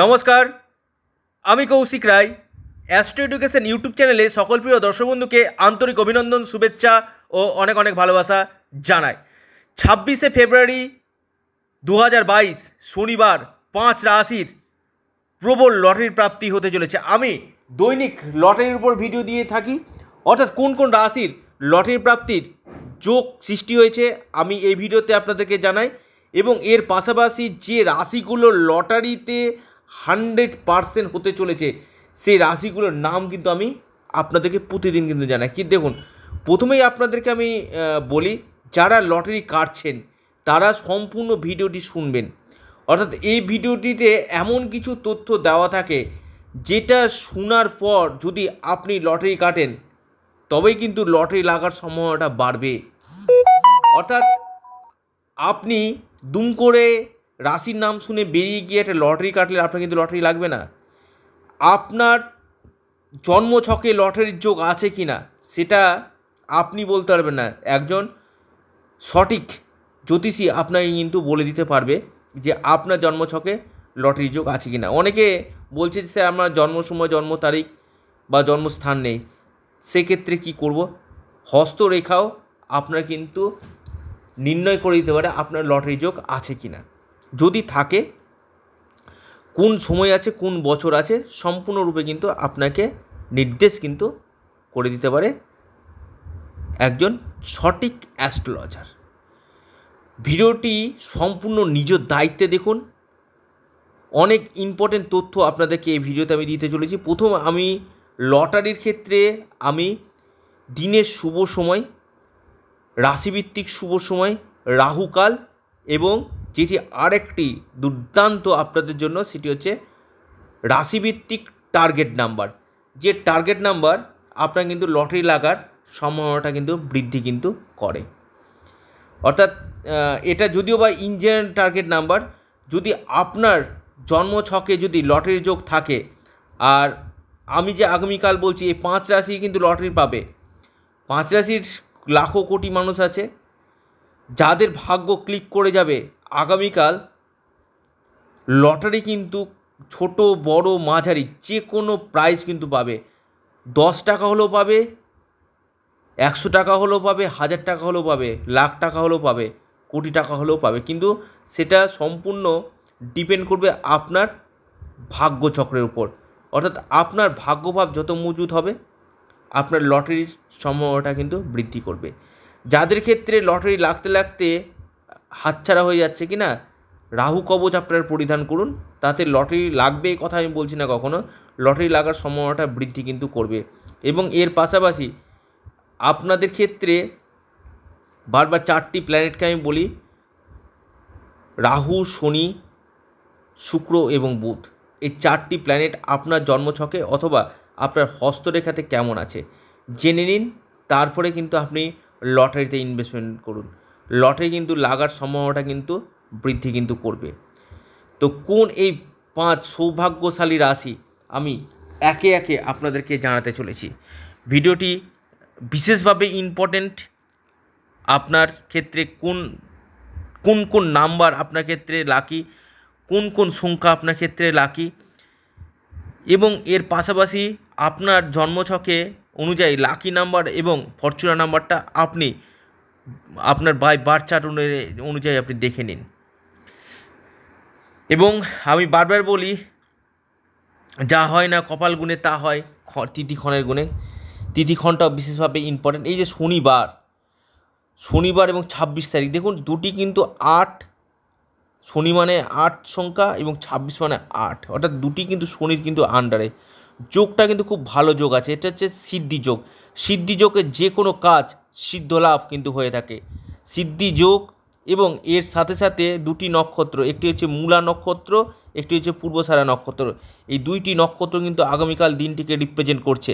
নমস্কার আমি Kaushik Roy Astro Education YouTube চ্যানেলে সকল প্রিয় দর্শক বন্ধুকে আন্তরিক অভিনন্দন শুভেচ্ছা ও অনেক অনেক ভালোবাসা জানাই ছাব্বিশে ফেব্রুয়ারি দু শনিবার পাঁচ রাশির প্রবল লটারির প্রাপ্তি হতে চলেছে আমি দৈনিক লটারির উপর ভিডিও দিয়ে থাকি অর্থাৎ কোন কোন রাশির লটারির প্রাপ্তির যোগ সৃষ্টি হয়েছে আমি এই ভিডিওতে আপনাদেরকে জানাই এবং এর পাশাপাশি যে রাশিগুলো লটারিতে হান্ড্রেড পারসেন্ট হতে চলেছে সেই রাশিগুলোর নাম কিন্তু আমি আপনাদেরকে প্রতিদিন কিন্তু জানাই কি দেখুন প্রথমেই আপনাদেরকে আমি বলি যারা লটারি কাটছেন তারা সম্পূর্ণ ভিডিওটি শুনবেন অর্থাৎ এই ভিডিওটিতে এমন কিছু তথ্য দেওয়া থাকে যেটা শোনার পর যদি আপনি লটারি কাটেন তবেই কিন্তু লটারি লাগার সম্ভাবনাটা বাড়বে অর্থাৎ আপনি দুম করে রাশির নাম শুনে বেরিয়ে গিয়ে একটা লটারি কাটলে আপনার কিন্তু লটারি লাগবে না আপনার জন্মছকে লটারির যোগ আছে কি না সেটা আপনি বলতে পারবেন না একজন সঠিক জ্যোতিষী আপনাকে কিন্তু বলে দিতে পারবে যে আপনার জন্মছকে লটারির যোগ আছে কি না অনেকে বলছে যে স্যার আমার জন্ম সময় জন্ম তারিখ বা জন্মস্থান নেই সেক্ষেত্রে কি করব হস্তরেখাও আপনার কিন্তু নির্ণয় করে দিতে পারে আপনার লটারি যোগ আছে কি না যদি থাকে কোন সময় আছে কোন বছর আছে সম্পূর্ণরূপে কিন্তু আপনাকে নির্দেশ কিন্তু করে দিতে পারে একজন সঠিক অ্যাস্ট্রোলজার ভিডিওটি সম্পূর্ণ নিজ দায়িত্বে দেখুন অনেক ইম্পর্টেন্ট তথ্য আপনাদেরকে এই ভিডিওতে আমি দিতে চলেছি প্রথম আমি লটারির ক্ষেত্রে আমি দিনের শুভ সময় রাশিভিত্তিক শুভ সময় রাহুকাল এবং যেটি আরেকটি দুর্দান্ত আপনাদের জন্য সেটি হচ্ছে রাশিভিত্তিক টার্গেট নাম্বার যে টার্গেট নাম্বার আপনার কিন্তু লটারি লাগার সম্ভাবনাটা কিন্তু বৃদ্ধি কিন্তু করে অর্থাৎ এটা যদিও বা ইঞ্জিনিয়ার টার্গেট নাম্বার যদি আপনার জন্ম ছকে যদি লটারির যোগ থাকে আর আমি যে আগামীকাল বলছি এই পাঁচ রাশি কিন্তু লটারি পাবে পাঁচ রাশির লাখো কোটি মানুষ আছে যাদের ভাগ্য ক্লিক করে যাবে আগামীকাল লটারি কিন্তু ছোট বড় মাঝারি যে কোনো প্রাইজ কিন্তু পাবে দশ টাকা হলেও পাবে একশো টাকা হলেও পাবে হাজার টাকা হলেও পাবে লাখ টাকা হলেও পাবে কোটি টাকা হলেও পাবে কিন্তু সেটা সম্পূর্ণ ডিপেন্ড করবে আপনার ভাগ্যচক্রের উপর অর্থাৎ আপনার ভাগ্যভাব যত মজুত হবে আপনার লটারির সম্ভাবনাটা কিন্তু বৃদ্ধি করবে যাদের ক্ষেত্রে লটারি লাগতে লাগতে হাতছাড়া হয়ে যাচ্ছে কি না রাহু কবচ আপনার পরিধান করুন তাতে লটারি লাগবে এই কথা আমি বলছি না কখনো লটারি লাগার সম্ভাবনাটা বৃদ্ধি কিন্তু করবে এবং এর পাশাপাশি আপনাদের ক্ষেত্রে বারবার চারটি প্ল্যানেটকে আমি বলি রাহু শনি শুক্র এবং বুধ এই চারটি প্ল্যানেট আপনার জন্মছকে অথবা আপনার হস্তরেখাতে কেমন আছে জেনে নিন তারপরে কিন্তু আপনি লটারিতে ইনভেস্টমেন্ট করুন লটারি কিন্তু লাগার সম্ভাবনাটা কিন্তু বৃদ্ধি কিন্তু করবে তো কোন এই পাঁচ সৌভাগ্যশালী রাশি আমি একে একে আপনাদেরকে জানাতে চলেছি ভিডিওটি বিশেষভাবে ইম্পর্ট্যান্ট আপনার ক্ষেত্রে কোন কোন কোন নাম্বার আপনার ক্ষেত্রে লাকি কোন কোন সংখ্যা আপনার ক্ষেত্রে লাকি এবং এর পাশাপাশি আপনার জন্মছকে অনুযায়ী লাকি নাম্বার এবং ফরচুনা নাম্বারটা আপনি আপনার বাই বার চার্ট অনুযায়ী আপনি দেখে নিন এবং আমি বারবার বলি যা হয় না কপাল গুণে তা হয় তিথিক্ষণের গুণে তিথিক্ষণটাও বিশেষভাবে ইম্পর্টেন্ট এই যে শনিবার শনিবার এবং ছাব্বিশ তারিখ দেখুন দুটি কিন্তু আট শনি মানে আট সংখ্যা এবং ছাব্বিশ মানে আট অর্থাৎ দুটি কিন্তু শনির কিন্তু আন্ডারে যোগটা কিন্তু খুব ভালো যোগ আছে এটা হচ্ছে সিদ্ধি যোগ সিদ্ধি যোগে যে কোনো কাজ সিদ্ধ লাভ কিন্তু হয়ে থাকে সিদ্ধি যোগ এবং এর সাথে সাথে দুটি নক্ষত্র একটি হচ্ছে মূলা নক্ষত্র একটি হচ্ছে পূর্বসারা নক্ষত্র এই দুইটি নক্ষত্র কিন্তু আগামীকাল দিনটিকে রিপ্রেজেন্ট করছে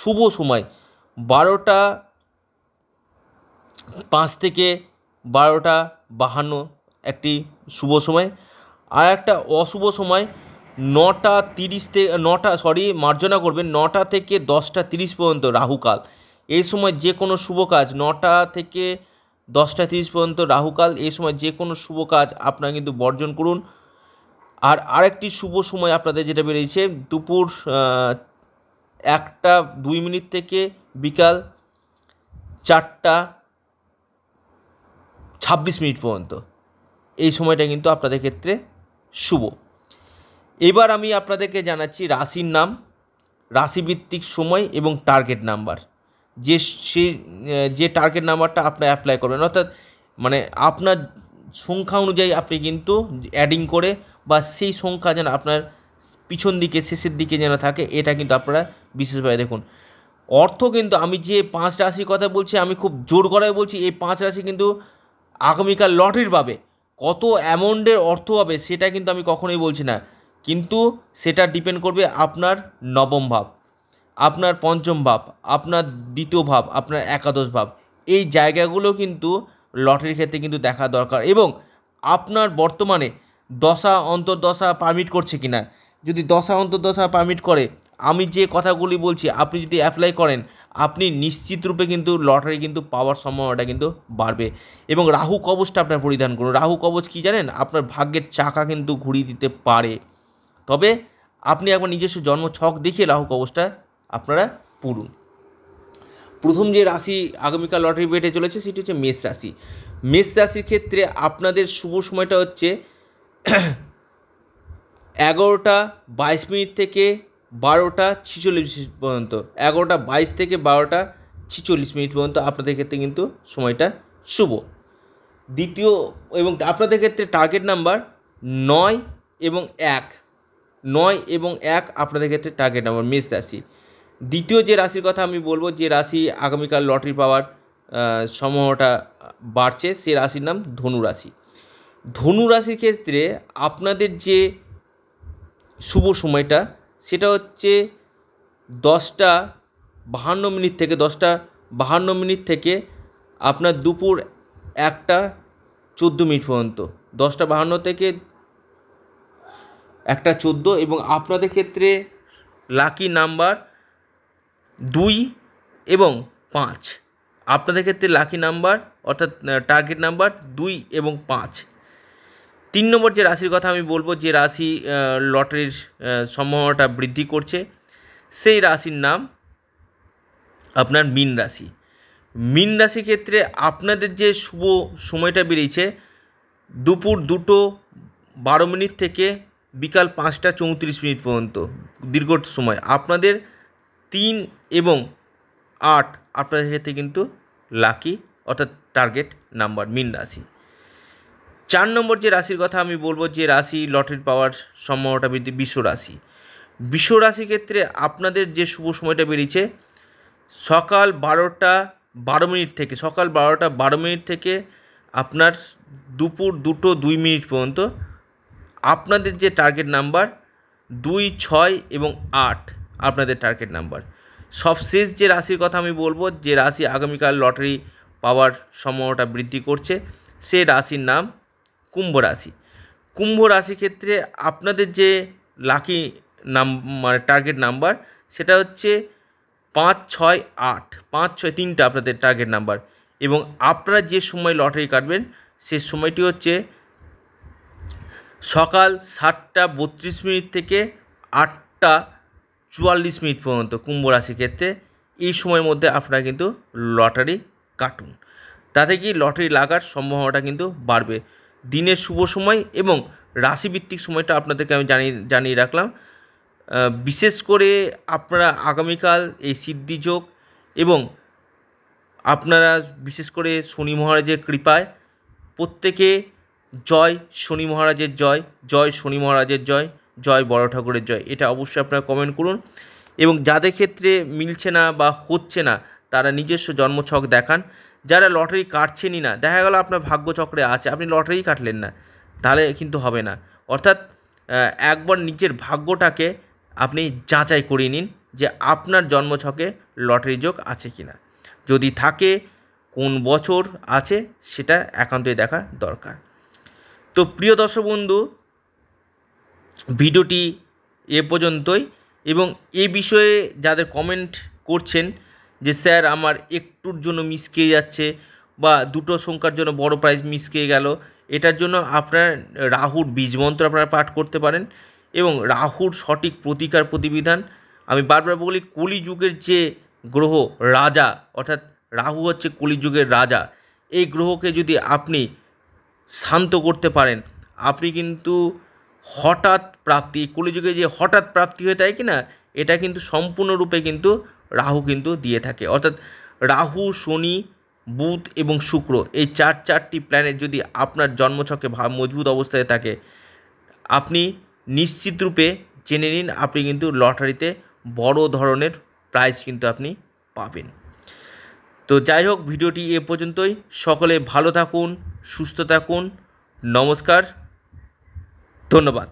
শুভ সময় বারোটা পাঁচ থেকে বারোটা বাহান্ন একটি শুভ সময় আর একটা অশুভ সময় নটা তিরিশ থেকে নটা সরি মার্জনা করবেন নটা থেকে দশটা তিরিশ পর্যন্ত রাহুকাল এই সময় যে কোনো শুভ কাজ নটা থেকে দশটা তিরিশ পর্যন্ত রাহুকাল এই সময় যে কোনো শুভ কাজ আপনারা কিন্তু বর্জন করুন আর আরেকটি শুভ সময় আপনাদের যেটা বেরিয়েছে দুপুর একটা দুই মিনিট থেকে বিকাল চারটা ছাব্বিশ মিনিট পর্যন্ত এই সময়টা কিন্তু আপনাদের ক্ষেত্রে শুভ এবার আমি আপনাদেরকে জানাচ্ছি রাশির নাম রাশিভিত্তিক সময় এবং টার্গেট নাম্বার যে সে যে টার্গেট নাম্বারটা আপনি অ্যাপ্লাই করবেন অর্থাৎ মানে আপনার সংখ্যা অনুযায়ী আপনি কিন্তু অ্যাডিং করে বা সেই সংখ্যা যেন আপনার পিছন দিকে শেষের দিকে যেন থাকে এটা কিন্তু আপনারা বিশেষভাবে দেখুন অর্থ কিন্তু আমি যে পাঁচ রাশির কথা বলছি আমি খুব জোর করায় বলছি এই পাঁচ রাশি কিন্তু আগামীকাল লটারির পাবে কত অ্যামাউন্টের অর্থ হবে সেটা কিন্তু আমি কখনোই বলছি না কিন্তু সেটা ডিপেন্ড করবে আপনার নবম ভাব আপনার পঞ্চম ভাব আপনার দ্বিতীয় ভাব আপনার একাদশ ভাব এই জায়গাগুলো কিন্তু লটারির ক্ষেত্রে কিন্তু দেখা দরকার এবং আপনার বর্তমানে দশা অন্তর্দশা পারমিট করছে কিনা যদি দশা অন্তর্দশা পারমিট করে আমি যে কথাগুলি বলছি আপনি যদি অ্যাপ্লাই করেন আপনি নিশ্চিত রূপে কিন্তু লটারি কিন্তু পাওয়ার সম্ভাবনাটা কিন্তু বাড়বে এবং রাহু কবচটা আপনার পরিধান করুন রাহু কবচ কী জানেন আপনার ভাগ্যের চাকা কিন্তু ঘুরিয়ে দিতে পারে তবে আপনি একবার নিজস্ব জন্ম ছক দেখিয়ে লাহক অবস্থায় আপনারা পুরুন প্রথম যে রাশি আগামীকাল লটারি বেটে চলেছে সেটি হচ্ছে মেষ রাশি মেষ রাশির ক্ষেত্রে আপনাদের শুভ সময়টা হচ্ছে এগারোটা বাইশ মিনিট থেকে বারোটা ছিচল্লিশ পর্যন্ত এগারোটা বাইশ থেকে বারোটা ছিচল্লিশ মিনিট পর্যন্ত আপনাদের ক্ষেত্রে কিন্তু সময়টা শুভ দ্বিতীয় এবং আপনাদের ক্ষেত্রে টার্গেট নাম্বার নয় এবং এক নয় এবং এক আপনাদের ক্ষেত্রে টার্গেট নম্বর মেষ রাশি দ্বিতীয় যে রাশির কথা আমি বলবো যে রাশি আগামীকাল লটারি পাওয়ার সম্ভাবনাটা বাড়ছে সে রাশির নাম ধনু রাশি ধনু রাশির ক্ষেত্রে আপনাদের যে শুভ সময়টা সেটা হচ্ছে দশটা বাহান্ন মিনিট থেকে দশটা বাহান্ন মিনিট থেকে আপনার দুপুর একটা চোদ্দো মিনিট পর্যন্ত দশটা বাহান্ন থেকে একটা চোদ্দ এবং আপনাদের ক্ষেত্রে লাকি নাম্বার দুই এবং পাঁচ আপনাদের ক্ষেত্রে লাকি নাম্বার অর্থাৎ টার্গেট নাম্বার দুই এবং পাঁচ তিন নম্বর যে রাশির কথা আমি বলবো যে রাশি লটারির সম্ভাবনাটা বৃদ্ধি করছে সেই রাশির নাম আপনার মিন রাশি মিন রাশি ক্ষেত্রে আপনাদের যে শুভ সময়টা বেরিয়েছে দুপুর দুটো বারো মিনিট থেকে বিকাল পাঁচটা চৌত্রিশ মিনিট পর্যন্ত দীর্ঘ সময় আপনাদের তিন এবং আট আপনাদের ক্ষেত্রে কিন্তু লাকি অর্থাৎ টার্গেট নাম্বার মিন রাশি চার নম্বর যে রাশির কথা আমি বলবো যে রাশি লটারি পাওয়ার সম্ভাবনাটা বৃদ্ধি বিশ্ব রাশি বিশ্ব রাশি ক্ষেত্রে আপনাদের যে শুভ সময়টা বেরিয়েছে সকাল বারোটা বারো মিনিট থেকে সকাল বারোটা বারো মিনিট থেকে আপনার দুপুর দুটো দুই মিনিট পর্যন্ত আপনাদের যে টার্গেট নাম্বার দুই ছয় এবং আট আপনাদের টার্গেট নাম্বার সবশেষ যে রাশির কথা আমি বলবো যে রাশি আগামীকাল লটারি পাওয়ার সম্ভাবনাটা বৃদ্ধি করছে সে রাশির নাম কুম্ভ রাশি কুম্ভ রাশি ক্ষেত্রে আপনাদের যে লাকি নাম মানে টার্গেট নাম্বার সেটা হচ্ছে পাঁচ ছয় আট পাঁচ ছয় তিনটা আপনাদের টার্গেট নাম্বার এবং আপনারা যে সময় লটারি কাটবেন সে সময়টি হচ্ছে সকাল সাতটা বত্রিশ মিনিট থেকে আটটা চুয়াল্লিশ মিনিট পর্যন্ত কুম্ভ রাশির ক্ষেত্রে এই সময়ের মধ্যে আপনারা কিন্তু লটারি কাটুন তাতে কি লটারি লাগার সম্ভাবনাটা কিন্তু বাড়বে দিনের শুভ সময় এবং রাশিভিত্তিক সময়টা আপনাদেরকে আমি জানিয়ে জানিয়ে রাখলাম বিশেষ করে আপনারা আগামীকাল এই সিদ্ধিযোগ এবং আপনারা বিশেষ করে শনি মহারাজের কৃপায় প্রত্যেকে জয় শনি মহারাজের জয় জয় শনি মহারাজের জয় জয় বড় ঠাকুরের জয় এটা অবশ্যই আপনারা কমেন্ট করুন এবং যাদের ক্ষেত্রে মিলছে না বা হচ্ছে না তারা নিজস্ব জন্মছক দেখান যারা লটারি কাটছেনই না দেখা গেল আপনার ভাগ্যচক্রে আছে আপনি লটারি কাটলেন না তাহলে কিন্তু হবে না অর্থাৎ একবার নিজের ভাগ্যটাকে আপনি যাচাই করে নিন যে আপনার জন্মছকে লটারি যোগ আছে কি না যদি থাকে কোন বছর আছে সেটা একান্তই দেখা দরকার তো প্রিয় দর্শক বন্ধু ভিডিওটি এ পর্যন্তই এবং এ বিষয়ে যাদের কমেন্ট করছেন যে স্যার আমার একটুর জন্য খেয়ে যাচ্ছে বা দুটো সংখ্যার জন্য বড় প্রাইজ খেয়ে গেল এটার জন্য আপনার রাহুর বীজ মন্ত্র আপনারা পাঠ করতে পারেন এবং রাহুর সঠিক প্রতিকার প্রতিবিধান আমি বারবার বলি কলিযুগের যে গ্রহ রাজা অর্থাৎ রাহু হচ্ছে কলিযুগের রাজা এই গ্রহকে যদি আপনি শান্ত করতে পারেন আপনি কিন্তু হঠাৎ প্রাপ্তি কলিযুগে যে হঠাৎ প্রাপ্তি হয়ে থাকে কি না এটা কিন্তু সম্পূর্ণরূপে কিন্তু রাহু কিন্তু দিয়ে থাকে অর্থাৎ রাহু শনি বুধ এবং শুক্র এই চার চারটি প্ল্যানেট যদি আপনার জন্মছকে মজবুত অবস্থায় থাকে আপনি নিশ্চিতরূপে জেনে নিন আপনি কিন্তু লটারিতে বড় ধরনের প্রাইজ কিন্তু আপনি পাবেন তো যাই হোক ভিডিওটি এ পর্যন্তই সকলে ভালো থাকুন সুস্থ থাকুন নমস্কার ধন্যবাদ